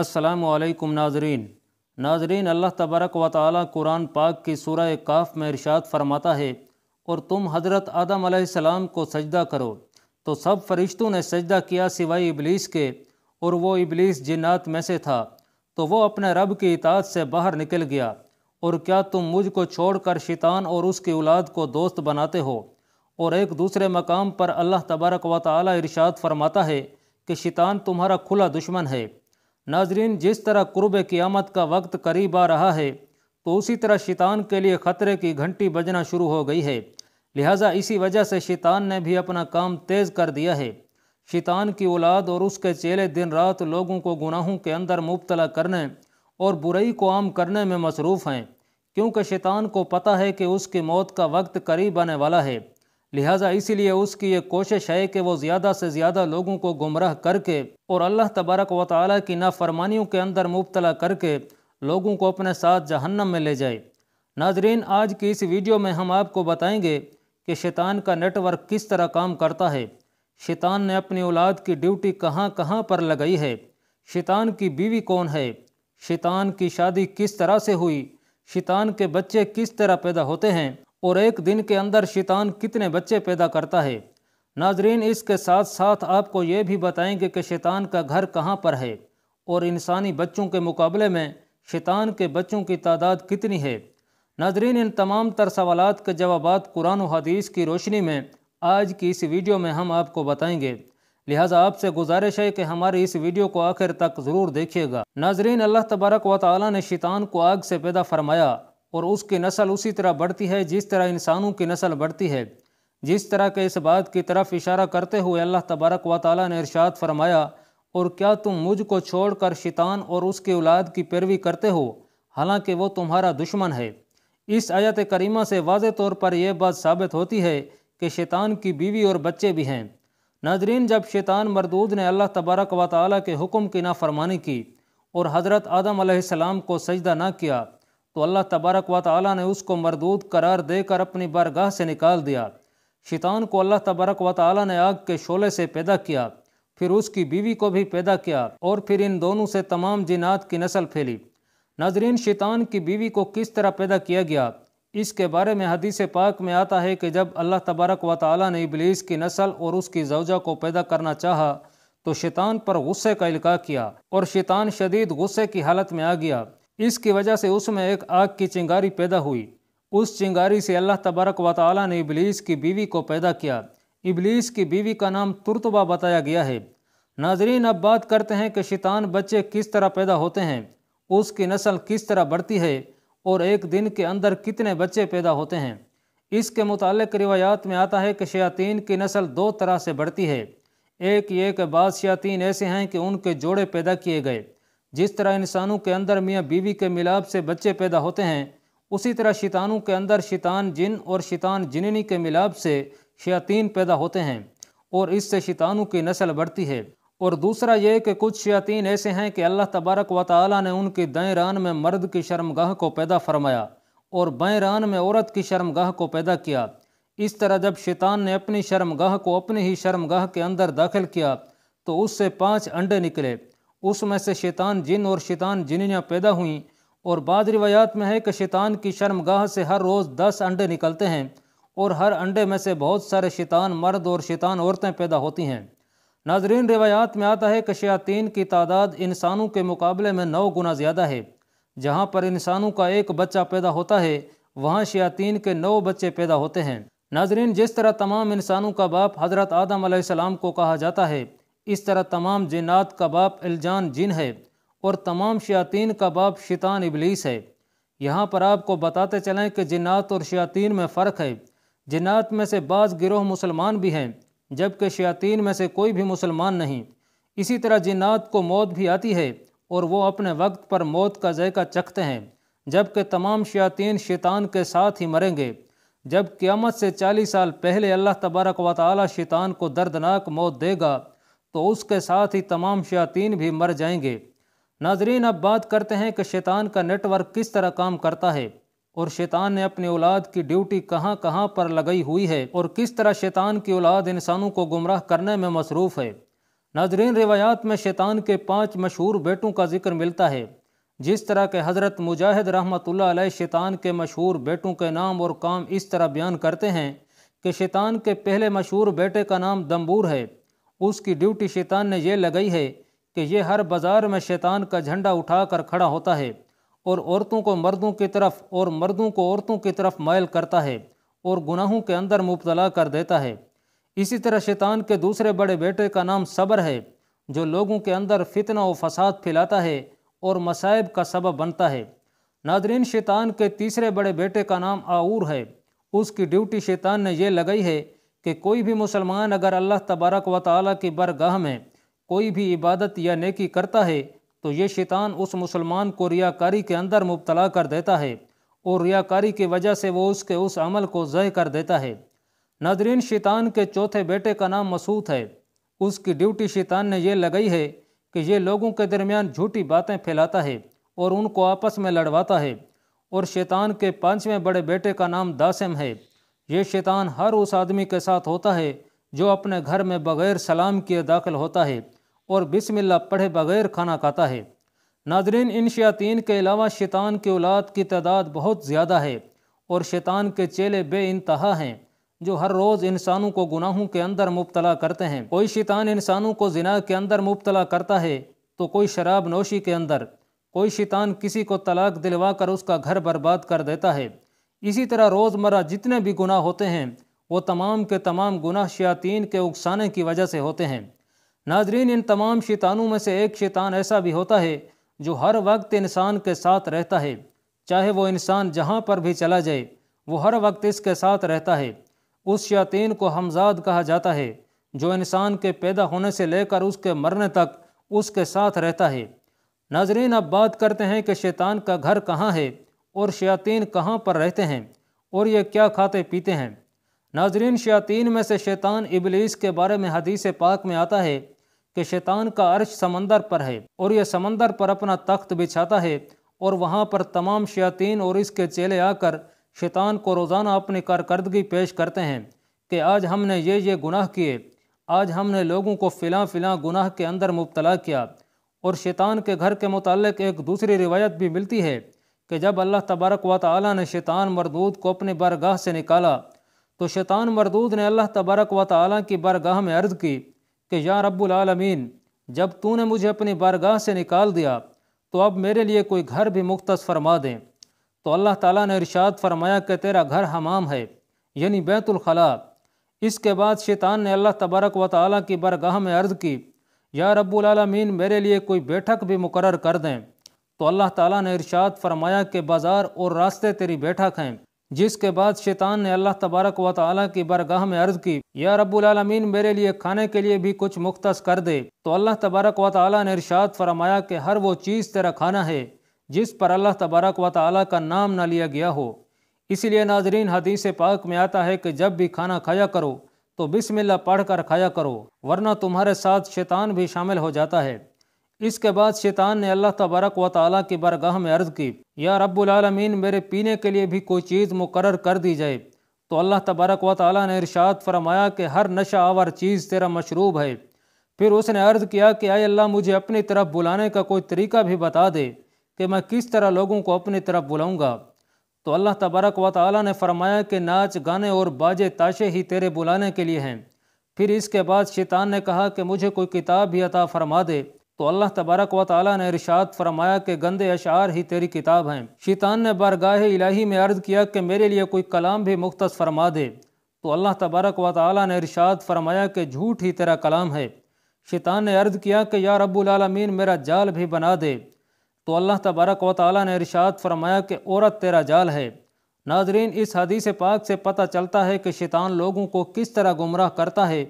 असलकुम नाजरीन नाजरीन अल्लाह तबारक व ताली कुरान पाक की सूरह काफ़ में इरशाद फरमाता है और तुम हज़रत आदम आसमाम को सजदा करो तो सब फरिश्तों ने सजदा किया सिवाय इबलीस के और वो इबलीस जिन्नात में से था तो वो अपने रब की इतात से बाहर निकल गया और क्या तुम मुझको छोड़कर शैतान और उसकी औलाद को दोस्त बनाते हो और एक दूसरे मकाम पर अल्लाह तबारक व ताली इरशाद फरमाता है कि शैतान तुम्हारा खुला दुश्मन है नाजरीन जिस तरह कुर्ब क़ियामत का वक्त करीब आ रहा है तो उसी तरह शैतान के लिए ख़तरे की घंटी बजना शुरू हो गई है लिहाजा इसी वजह से शैतान ने भी अपना काम तेज़ कर दिया है शैतान की औलाद और उसके चेले दिन रात लोगों को गुनाहों के अंदर मुबतला करने और बुराई को आम करने में मसरूफ़ हैं क्योंकि शैतान को पता है कि उसकी मौत का वक्त करीब आने वाला है लिहाजा इसीलिए उसकी ये कोशिश है कि वो ज़्यादा से ज़्यादा लोगों को गुमराह करके और अल्लाह तबारक व ताली की नाफरमानियों के अंदर मुबतला करके लोगों को अपने साथ जहन्नम में ले जाए नाजरीन आज की इस वीडियो में हम आपको बताएंगे कि शैतान का नेटवर्क किस तरह काम करता है शैतान ने अपनी औलाद की ड्यूटी कहाँ कहाँ पर लगाई है शैतान की बीवी कौन है शैतान की शादी किस तरह से हुई शैतान के बच्चे किस तरह पैदा होते हैं और एक दिन के अंदर शैतान कितने बच्चे पैदा करता है नाजरीन इसके साथ साथ आपको ये भी बताएंगे कि शैतान का घर कहाँ पर है और इंसानी बच्चों के मुकाबले में शैतान के बच्चों की तादाद कितनी है नाजरीन इन तमाम तर सवाल के जवाब कुरान हदीस की रोशनी में आज की इस वीडियो में हम आपको बताएंगे लिहाजा आपसे गुजारिश है कि हमारी इस वीडियो को आखिर तक ज़रूर देखिएगा नाजरीन अल्लाह तबारक व ताली ने शैतान को आग से पैदा फरमाया और उसकी नस्ल उसी तरह बढ़ती है जिस तरह इंसानों की नस्ल बढ़ती है जिस तरह के इस बात की तरफ इशारा करते हुए अल्लाह तबारक व ताली ने इरशाद फरमाया और क्या तुम मुझको छोड़कर शैतान और उसके औलाद की पैरवी करते हो हालांकि वो तुम्हारा दुश्मन है इस आयत करीमा से वाज तौर पर यह बात साबित होती है कि शैतान की बीवी और बच्चे भी हैं नाजरीन जब शैतान मरदूद ने अल्लाह तबारक व ताली के हुक्म की नाफरमानी की और हज़रत आदम सलाम को सजदा ना किया तो अल्लाह तबारक व ताली ने उसको मरदूद करार देकर अपनी बारगाह से निकाल दिया शैतान को अल्लाह तबारक व ताली ने आग के शोले से पैदा किया फिर उसकी बीवी को भी पैदा किया और फिर इन दोनों से तमाम जिनात की नस्ल फैली नाजरीन शैतान की बीवी को किस तरह पैदा किया गया इसके बारे में हदीस पाक में आता है कि जब अल्लाह तबारक व ताली ने इबलीस की नस्ल और उसकी जवजा को पैदा करना चाहा तो शैतान पर गुस्से का इलका किया और शैतान शदीद गुस्से की हालत में आ गया इसकी वजह से उसमें एक आग की चिंगारी पैदा हुई उस चिंगारी से अल्लाह तबारक व ने इबलीस की बीवी को पैदा किया इबलीस की बीवी का नाम तुरतबा बताया गया है नाजरीन अब बात करते हैं कि शैतान बच्चे किस तरह पैदा होते हैं उसकी नस्ल किस तरह बढ़ती है और एक दिन के अंदर कितने बच्चे पैदा होते हैं इसके मतलब रिवायात में आता है कि शयातीन की नस्ल दो तरह से बढ़ती है एक ये कि बाद शयातीन ऐसे हैं कि उनके जोड़े पैदा किए गए जिस तरह इंसानों के अंदर मियाँ बीवी के मिलाप से बच्चे पैदा होते हैं उसी तरह शैतानों के अंदर शैतान जिन और शैतान जिननी के मिलाप से शयातीन पैदा होते हैं और इससे शैतानों की नस्ल बढ़ती है और दूसरा यह कि कुछ शयातीन ऐसे हैं कि अल्लाह तबारक व ताली ने उनकी दाएँ रान में मर्द की शर्मगाह को पैदा फरमाया और बाएँ रान में औरत की शर्मगाह को पैदा किया इस तरह जब शैतान ने अपनी शर्मगाह को अपनी ही शर्मगाह के अंदर दाखिल किया तो उससे पाँच अंडे निकले उसमें से शैतान जिन और शैतान जिनियाँ पैदा हुईं और बाद रिवायात में है कि शैतान की शर्मगाह से हर रोज़ दस अंडे निकलते हैं और हर अंडे में से बहुत सारे शैतान मर्द और शैतान औरतें पैदा होती हैं नाजरीन रिवायात में आता है कि शयातीन की तादाद इंसानों के मुकाबले में नौ गुना ज़्यादा है जहाँ पर इंसानों का एक बच्चा पैदा होता है वहाँ शयातीन के नौ बच्चे पैदा होते हैं नाजरीन जिस तरह तमाम इंसानों का बाप हज़रत आदम आसमाम को कहा जाता है इस तरह तमाम जिन्नात का बाप अलजान जिन है और तमाम शयातीन का बाप शैतान इबलीस है यहाँ पर आपको बताते चलें कि जिन्नात और शयातीन में फ़र्क है जिन्नात में से बाज़ गिरोह मुसलमान भी हैं जबकि शयातीन में से कोई भी मुसलमान नहीं इसी तरह जिन्नात को मौत भी आती है और वो अपने वक्त पर मौत का जायका चखते हैं जबकि तमाम शयातीन शैतान के साथ ही मरेंगे जब क़्यामत से चालीस साल पहले अल्लाह तबारक व ताली शैतान को दर्दनाक मौत देगा तो उसके साथ ही तमाम शयातीन भी मर जाएंगे नाजरीन अब बात करते हैं कि शैतान का नेटवर्क किस तरह काम करता है और शैतान ने अपनी औलाद की ड्यूटी कहाँ कहाँ पर लगाई हुई है और किस तरह शैतान की औलाद इंसानों को गुमराह करने में मसरूफ़ है नाजरीन रिवायात में शैतान के पाँच मशहूर बेटों का जिक्र मिलता है जिस तरह के हज़रत मुजाहिद रहमत शैतान के मशहूर बेटों के नाम और काम इस तरह बयान करते हैं कि शैतान के पहले मशहूर बेटे का नाम दम्बूर है उसकी ड्यूटी शैतान ने यह लगाई है कि यह हर बाज़ार में शैतान का झंडा उठाकर खड़ा होता है और औरतों को मर्दों की तरफ और मर्दों को औरतों की तरफ मायल करता है और गुनाहों के अंदर मुबतला कर देता है इसी तरह शैतान के दूसरे बड़े बेटे का नाम सब्र है जो लोगों के अंदर फितना व फसाद फैलाता है और मसाइब का सबब बनता है नादरीन शैतान के तीसरे बड़े बेटे का नाम आऊर है उसकी ड्यूटी शैतान ने यह लगाई है कि कोई भी मुसलमान अगर अल्लाह तबारक व ताली की बरगाह में कोई भी इबादत या नेकी करता है तो ये शैतान उस मुसलमान को रियाकारी के अंदर मुबतला कर देता है और रियाकारी की वजह से वो उसके उस अमल को जय कर देता है नादरीन शैतान के चौथे बेटे का नाम मसूद है उसकी ड्यूटी शैतान ने यह लगाई है कि ये लोगों के दरमियान झूठी बातें फैलाता है और उनको आपस में लड़वाता है और शैतान के पाँचवें बड़े बेटे का नाम दासम है ये शैतान हर उस आदमी के साथ होता है जो अपने घर में बग़ैर सलाम किए दाखिल होता है और बिस्मिल्लाह पढ़े बग़ैर खाना खाता है नादरीन इन शयातीन के अलावा शैतान की औलाद की तादाद बहुत ज़्यादा है और शैतान के चेले बे इंतहा हैं जो हर रोज़ इंसानों को गुनाहों के अंदर मुबतला करते हैं कोई शैतान इंसानों को जिना के अंदर मुबतला करता है तो कोई शराब नोशी के अंदर कोई शैतान किसी को तलाक दिलवा कर उसका घर बर्बाद कर देता है इसी तरह रोज़मर्रा जितने भी गुनाह होते हैं वो तमाम के तमाम गुनाह शयातीन के उकसाने की वजह से होते हैं नाजरीन इन तमाम शैतानों में से एक शैतान ऐसा भी होता है जो हर वक्त इंसान के साथ रहता है चाहे वो इंसान जहाँ पर भी चला जाए वो हर वक्त इसके साथ रहता है उस शयातीन को हमजाद कहा जाता है जो इंसान के पैदा होने से लेकर उसके मरने तक उसके साथ रहता है नाजरीन अब बात करते हैं कि शैतान का घर कहाँ है और शयातीन कहाँ पर रहते हैं और ये क्या खाते पीते हैं नाजरीन शयातीन में से शैतान इबलीस के बारे में हदीस पाक में आता है कि शैतान का अर्श समंदर पर है और यह समंदर पर अपना तख्त बिछाता है और वहाँ पर तमाम शयातीन और इसके चेले आकर शैतान को रोज़ाना अपनी कारकर्दगी पेश करते हैं कि आज हमने ये ये गुनाह किए आज हमने लोगों को फ़िला फ़िला गुनाह के अंदर मुबतला किया और शैतान के घर के मुतल एक दूसरी रिवायत भी मिलती है कि जब अल्लाह तबारक व ताली ने शैतान मरदूद को अपने बारगाह से निकाला तो शैतान मरदूद ने अल्लाह तबारक व ताली की बारगाह में अर्ज़ की कि या रबालमीन जब तूने मुझे अपनी बारगाह से निकाल दिया तो अब मेरे लिए कोई घर भी मुख्त फरमा दें तो अल्लाह ताला ने इरशाद फरमाया कि तेरा घर हमाम है यानी बैतुलखला इसके बाद शैतान ने अल्लाह तबारक व ताली की बारगाह में अर्ज़ की या रबालमीन मेरे लिए कोई बैठक भी मुकर कर दें तो अल्लाह ताला ने इरशाद फरमाया कि बाज़ार और रास्ते तेरी बैठक हैं जिसके बाद शैतान ने अल्लाह तबारक व ताली की बरगाह में अर्ज़ की या रब्बुलमीन मेरे लिए खाने के लिए भी कुछ मुख्त कर दे तो अल्लाह तबारक व ताली ने इरशाद फरमाया कि हर वो चीज़ तेरा खाना है जिस पर अल्लाह तबारक व ताली का नाम ना लिया गया हो इसलिए नाजरीन हदीस पाक में आता है कि जब भी खाना खाया करो तो बिस्मिल्लाह पढ़ कर खाया करो वरना तुम्हारे साथ शैतान भी शामिल हो जाता है इसके बाद शैतान ने अल्लाह तबारक व ताली की बरगाह में अर्ज़ की या रब्बुलमीन मेरे पीने के लिए भी कोई चीज़ मुकर कर दी जाए तो अल्लाह तबारक व ताली ने इरशाद फरमाया कि हर नशा आवर चीज़ तेरा मशरूब है फिर उसने अर्ज़ किया कि आए अल्लाह मुझे अपनी तरफ बुलाने का कोई तरीका भी बता दे कि मैं किस तरह लोगों को अपनी तरफ बुलाऊँगा तो अल्लाह तबारक व ताली ने फरमाया कि नाच गाने और बाजे ताशे ही तेरे बुलाने के लिए हैं फिर इसके बाद शैतान ने कहा कि मुझे कोई किताब भी अता फरमा दे तो अल्लाह तबारक व ताली ने इरशाद फरमाया कि गंदे अशार ही तेरी किताब हैं शैतान ने बारगाह इलाही में अर्ज़ किया कि मेरे लिए कोई कलाम भी मुख्त फरमा दे तो अल्लाह तबारक व ताली ने इरशाद फरमाया कि झूठ ही तेरा कलाम है शैतान ने अर्ज़ किया कि या रबालमीन मेरा जाल भी बना दे तो अल्लाह तबारक व ताली ने इरशाद फरमाया कि औरत तेरा जाल है नाजरीन इस हदीस पाक से पता चलता है कि शैतान लोगों को किस तरह गुमराह करता है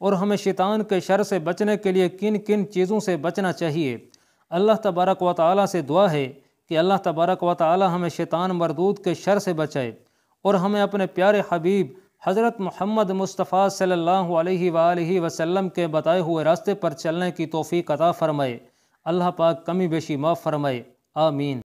और हमें शैतान के शर से बचने के लिए किन किन चीज़ों से बचना चाहिए अल्लाह तबारक व ताली से दुआ है कि अल्लाह तबारक व ताली हमें शैतान मरदूद के शर से बचाए और हमें अपने प्यारे हबीब हज़रत महमद मुस्तफ़ा सल्ला वसम के बताए हुए रास्ते पर चलने की तोफ़ी कता फ़रमाए अल्लाह पाक कमी बेशी माफ़ फरमाए आमीन